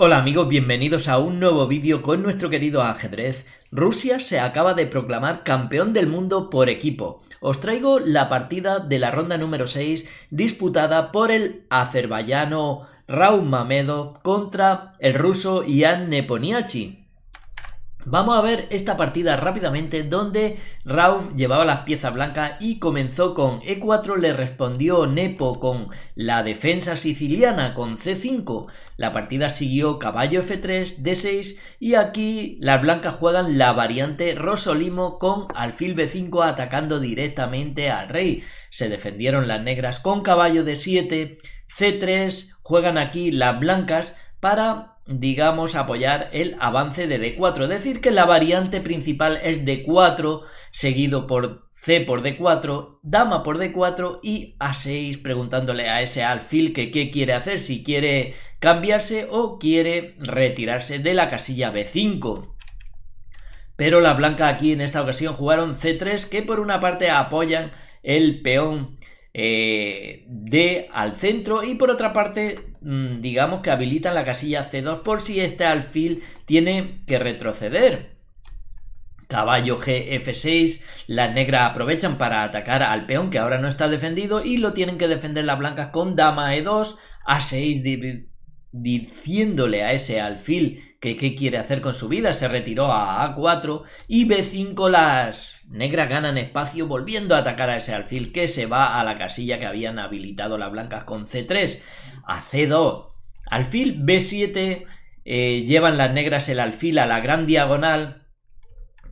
Hola amigos, bienvenidos a un nuevo vídeo con nuestro querido ajedrez. Rusia se acaba de proclamar campeón del mundo por equipo. Os traigo la partida de la ronda número 6 disputada por el azerbaiyano Raúl Mamedov contra el ruso Ian Neponiachi. Vamos a ver esta partida rápidamente donde Rauf llevaba las piezas blancas y comenzó con E4, le respondió Nepo con la defensa siciliana con C5, la partida siguió caballo F3, D6 y aquí las blancas juegan la variante Rosolimo con alfil B5 atacando directamente al rey, se defendieron las negras con caballo D7, C3, juegan aquí las blancas para digamos, apoyar el avance de D4. Es decir, que la variante principal es D4, seguido por C por D4, dama por D4 y A6 preguntándole a ese alfil que qué quiere hacer, si quiere cambiarse o quiere retirarse de la casilla B5. Pero la blanca aquí en esta ocasión jugaron C3 que por una parte apoyan el peón eh, D al centro y por otra parte Mm, digamos que habilitan la casilla C2 por si este alfil tiene que retroceder. Caballo GF6, las negras aprovechan para atacar al peón que ahora no está defendido y lo tienen que defender las blancas con dama E2, A6 diciéndole a ese alfil qué quiere hacer con su vida, se retiró a A4 y B5 las negras ganan espacio volviendo a atacar a ese alfil que se va a la casilla que habían habilitado las blancas con C3 a C2. Alfil B7 eh, llevan las negras el alfil a la gran diagonal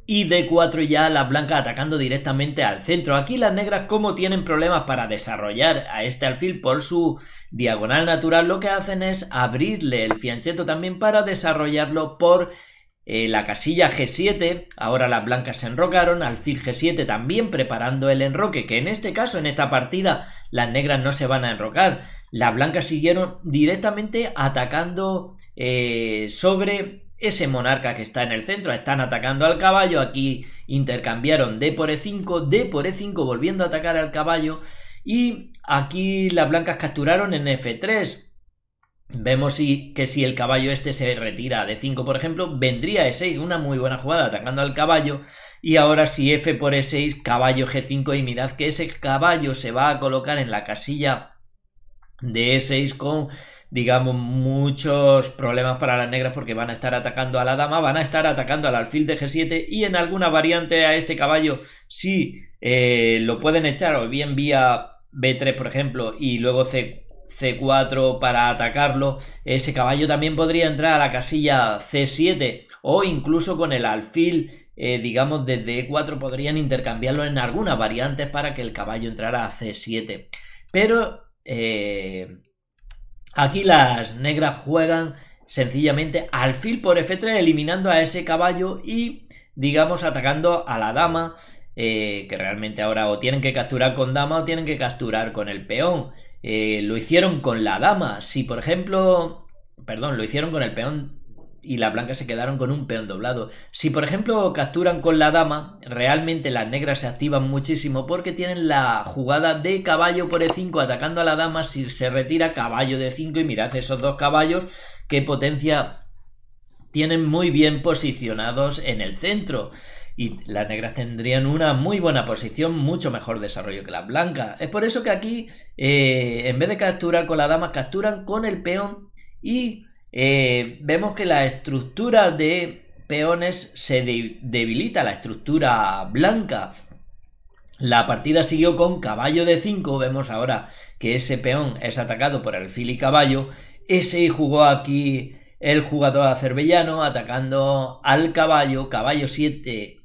y D4 ya las blancas atacando directamente al centro. Aquí las negras como tienen problemas para desarrollar a este alfil por su diagonal natural, lo que hacen es abrirle el fiancheto también para desarrollarlo por eh, la casilla G7, ahora las blancas se enrocaron, alfil G7 también preparando el enroque, que en este caso, en esta partida, las negras no se van a enrocar. Las blancas siguieron directamente atacando eh, sobre ese monarca que está en el centro, están atacando al caballo, aquí intercambiaron d por e5, d por e5 volviendo a atacar al caballo y aquí las blancas capturaron en f3. Vemos que si el caballo este se retira a d 5, por ejemplo, vendría e6, una muy buena jugada atacando al caballo. Y ahora si f por e6, caballo g5 y mirad que ese caballo se va a colocar en la casilla de e6 con digamos, muchos problemas para las negras porque van a estar atacando a la dama, van a estar atacando al alfil de G7 y en alguna variante a este caballo sí eh, lo pueden echar o bien vía B3 por ejemplo y luego C, 4 para atacarlo, ese caballo también podría entrar a la casilla C7 o incluso con el alfil eh, digamos, desde E4 podrían intercambiarlo en algunas variantes para que el caballo entrara a C7. Pero eh, Aquí las negras juegan sencillamente alfil por F3 eliminando a ese caballo y digamos atacando a la dama eh, que realmente ahora o tienen que capturar con dama o tienen que capturar con el peón. Eh, lo hicieron con la dama. Si por ejemplo, perdón, lo hicieron con el peón y las blancas se quedaron con un peón doblado. Si por ejemplo capturan con la dama, realmente las negras se activan muchísimo porque tienen la jugada de caballo por e5 atacando a la dama si se retira caballo de 5 e y mirad esos dos caballos qué potencia tienen muy bien posicionados en el centro y las negras tendrían una muy buena posición, mucho mejor desarrollo que las blancas. Es por eso que aquí, eh, en vez de capturar con la dama, capturan con el peón y eh, vemos que la estructura de peones se debilita, la estructura blanca. La partida siguió con caballo de 5, vemos ahora que ese peón es atacado por alfil y caballo. Ese jugó aquí el jugador azerbaiyano atacando al caballo, caballo 7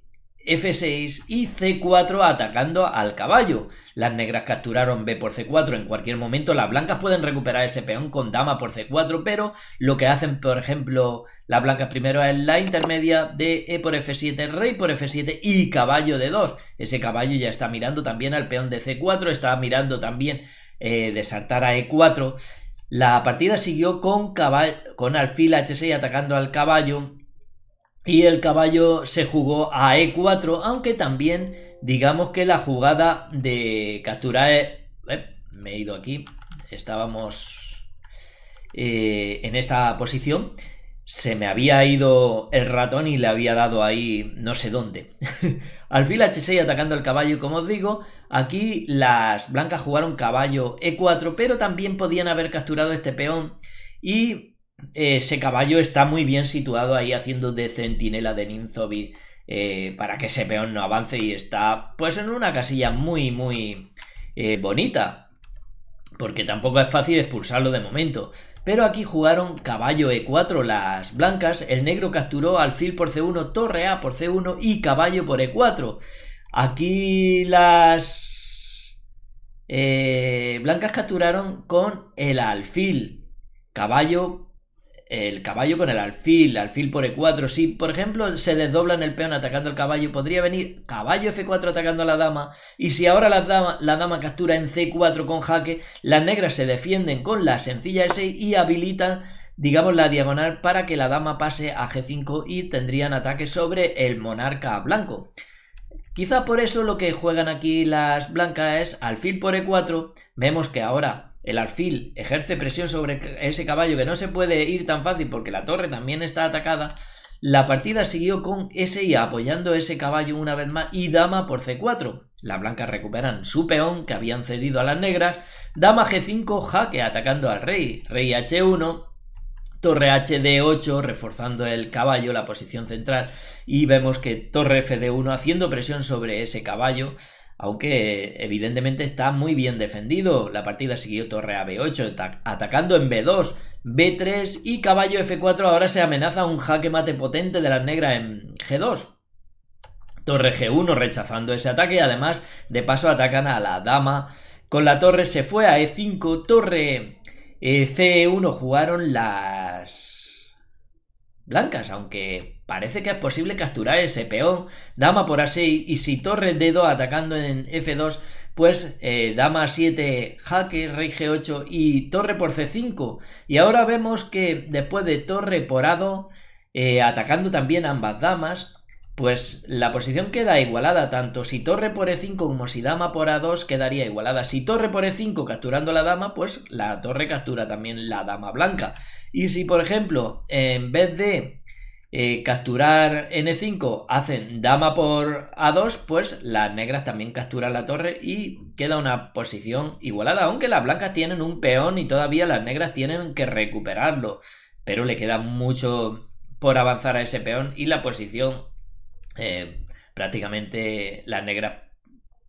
F6 y C4 atacando al caballo. Las negras capturaron B por C4 en cualquier momento. Las blancas pueden recuperar ese peón con dama por C4, pero lo que hacen, por ejemplo, las blancas primero es la intermedia de E por F7, rey por F7 y caballo de 2. Ese caballo ya está mirando también al peón de C4, está mirando también eh, de saltar a E4. La partida siguió con, caballo, con alfil H6 atacando al caballo y el caballo se jugó a E4, aunque también digamos que la jugada de capturar... Eh, eh, me he ido aquí, estábamos eh, en esta posición. Se me había ido el ratón y le había dado ahí no sé dónde. Alfil H6 atacando al caballo, como os digo. Aquí las blancas jugaron caballo E4, pero también podían haber capturado este peón y eh, ese caballo está muy bien situado ahí haciendo de centinela de Ninzobi eh, para que ese peón no avance y está pues en una casilla muy muy eh, bonita porque tampoco es fácil expulsarlo de momento. Pero aquí jugaron caballo e4 las blancas, el negro capturó alfil por c1, torre a por c1 y caballo por e4. Aquí las blancas capturaron con el alfil, caballo el caballo con el alfil, alfil por e4. Si, por ejemplo, se desdoblan el peón atacando el caballo, podría venir caballo f4 atacando a la dama. Y si ahora la dama, la dama captura en c4 con jaque, las negras se defienden con la sencilla e6 y habilitan, digamos, la diagonal para que la dama pase a g5 y tendrían ataque sobre el monarca blanco. Quizá por eso lo que juegan aquí las blancas es alfil por e4. Vemos que ahora el alfil ejerce presión sobre ese caballo que no se puede ir tan fácil porque la torre también está atacada. La partida siguió con y apoyando ese caballo una vez más y dama por C4. Las blancas recuperan su peón que habían cedido a las negras. Dama G5 jaque atacando al rey. Rey H1. Torre HD8 reforzando el caballo, la posición central. Y vemos que torre FD1 haciendo presión sobre ese caballo aunque evidentemente está muy bien defendido. La partida siguió torre a B8, atacando en B2, B3 y caballo F4. Ahora se amenaza un jaque mate potente de las negras en G2. Torre G1 rechazando ese ataque, y además de paso atacan a la dama. Con la torre se fue a E5, torre eh, C1 jugaron las blancas, aunque Parece que es posible capturar ese peón. Dama por A6 y si torre D2 atacando en F2, pues eh, dama 7, jaque, rey G8 y torre por C5. Y ahora vemos que después de torre por A2, eh, atacando también ambas damas, pues la posición queda igualada, tanto si torre por E5 como si dama por A2 quedaría igualada. Si torre por E5 capturando la dama, pues la torre captura también la dama blanca. Y si por ejemplo, en vez de eh, capturar N5 hacen dama por A2, pues las negras también capturan la torre y queda una posición igualada, aunque las blancas tienen un peón y todavía las negras tienen que recuperarlo, pero le queda mucho por avanzar a ese peón y la posición eh, prácticamente las negras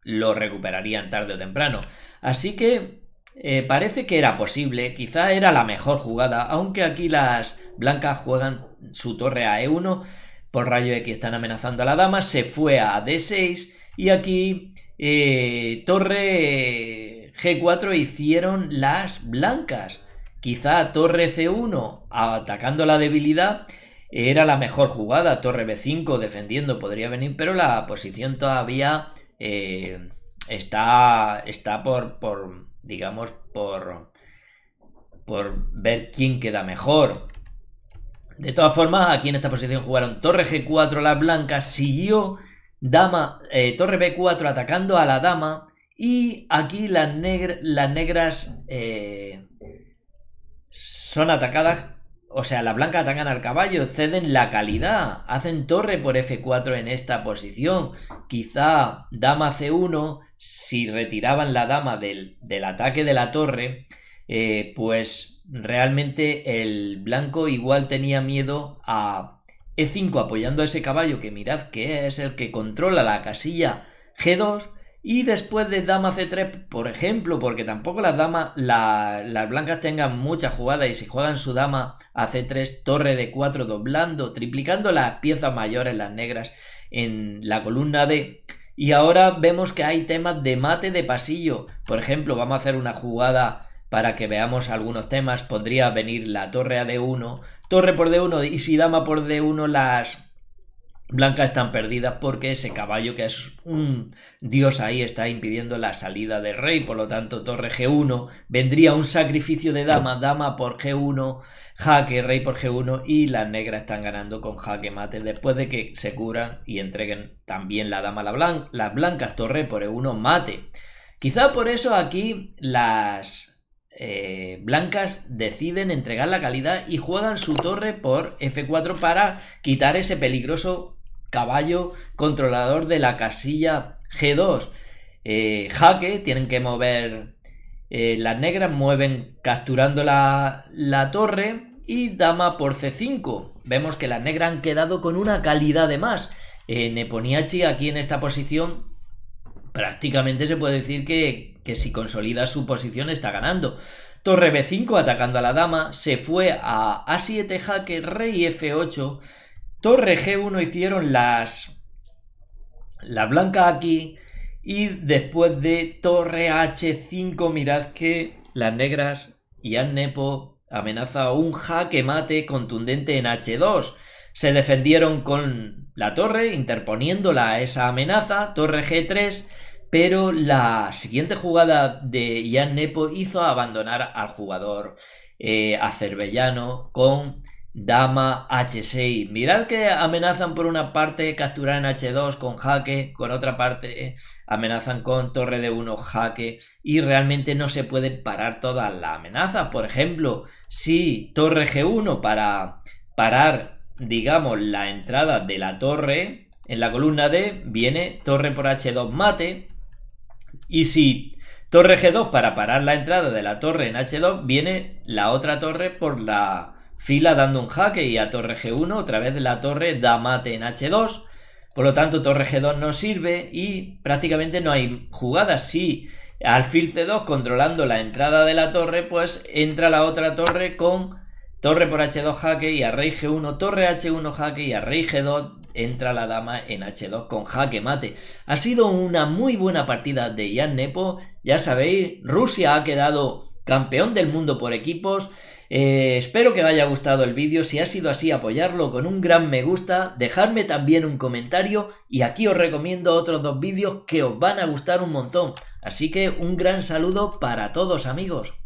lo recuperarían tarde o temprano. Así que eh, parece que era posible, quizá era la mejor jugada, aunque aquí las blancas juegan su torre a 1 e por rayo X están amenazando a la dama, se fue a D6 y aquí eh, torre eh, G4 hicieron las blancas. Quizá torre C1 atacando la debilidad era la mejor jugada, torre B5 defendiendo podría venir, pero la posición todavía eh, está, está por, por, digamos, por, por ver quién queda mejor. De todas formas, aquí en esta posición jugaron torre G4 la blanca, siguió dama, eh, torre B4 atacando a la dama y aquí las, negras eh, son atacadas, o sea, las blancas atacan al caballo, ceden la calidad, hacen torre por F4 en esta posición, quizá dama C1, si retiraban la dama del ataque de la torre, eh, pues realmente el blanco igual tenía miedo a E5 apoyando a ese caballo que mirad que es el que controla la casilla G2 y después de dama C3, por ejemplo, porque tampoco las damas, las blancas tengan mucha jugada y si juegan su dama a C3, torre de 4 doblando, triplicando las piezas mayores, las negras, en la columna D. Y ahora vemos que hay temas de mate de pasillo. Por ejemplo, vamos a hacer una jugada para que veamos algunos temas. Podría venir la torre a d1, torre por d1 y si dama por d1 las blancas están perdidas porque ese caballo que es un dios ahí está impidiendo la salida del rey, por lo tanto torre g1, vendría un sacrificio de dama, dama por g1, jaque, rey por g1 y las negras están ganando con jaque mate después de que se curan y entreguen también la dama a la las blancas torre por e1 mate. Quizá por eso aquí las, eh, blancas deciden entregar la calidad y juegan su torre por F4 para quitar ese peligroso caballo controlador de la casilla G2. Eh, jaque, tienen que mover eh, las negras, mueven capturando la, torre y dama por C5. Vemos que las negras han quedado con una calidad de más. Eh, Neponiachi aquí en esta posición prácticamente se puede decir que, si consolida su posición está ganando. Torre B5 atacando a la dama, se fue a A7 jaque, rey F8, torre G1 hicieron las... la blanca aquí y después de torre H5 mirad que las negras y Nepo amenaza un jaque mate contundente en H2. Se defendieron con la torre interponiéndola a esa amenaza, torre G3 pero la siguiente jugada de Ian Nepo hizo abandonar al jugador eh, con dama h6. Mirad que amenazan por una parte capturar en h2 con jaque, con otra parte eh, amenazan con torre de 1 jaque y realmente no se puede parar todas las amenazas. Por ejemplo, si torre g1 para parar, digamos, la entrada de la torre en la columna D, viene torre por h2 mate, y si torre G2 para parar la entrada de la torre en H2, viene la otra torre por la fila dando un jaque y a torre G1 otra vez la torre da mate en H2. Por lo tanto, torre G2 no sirve y prácticamente no hay jugada. Si alfil C2 controlando la entrada de la torre, pues entra la otra torre con torre por H2 jaque y a rey G1, torre H1 jaque y a rey G2 entra la dama en H2 con jaque mate. Ha sido una muy buena partida de Jan Nepo, ya sabéis, Rusia ha quedado campeón del mundo por equipos. Eh, espero que os haya gustado el vídeo, si ha sido así apoyarlo con un gran me gusta, dejadme también un comentario y aquí os recomiendo otros dos vídeos que os van a gustar un montón. Así que un gran saludo para todos amigos.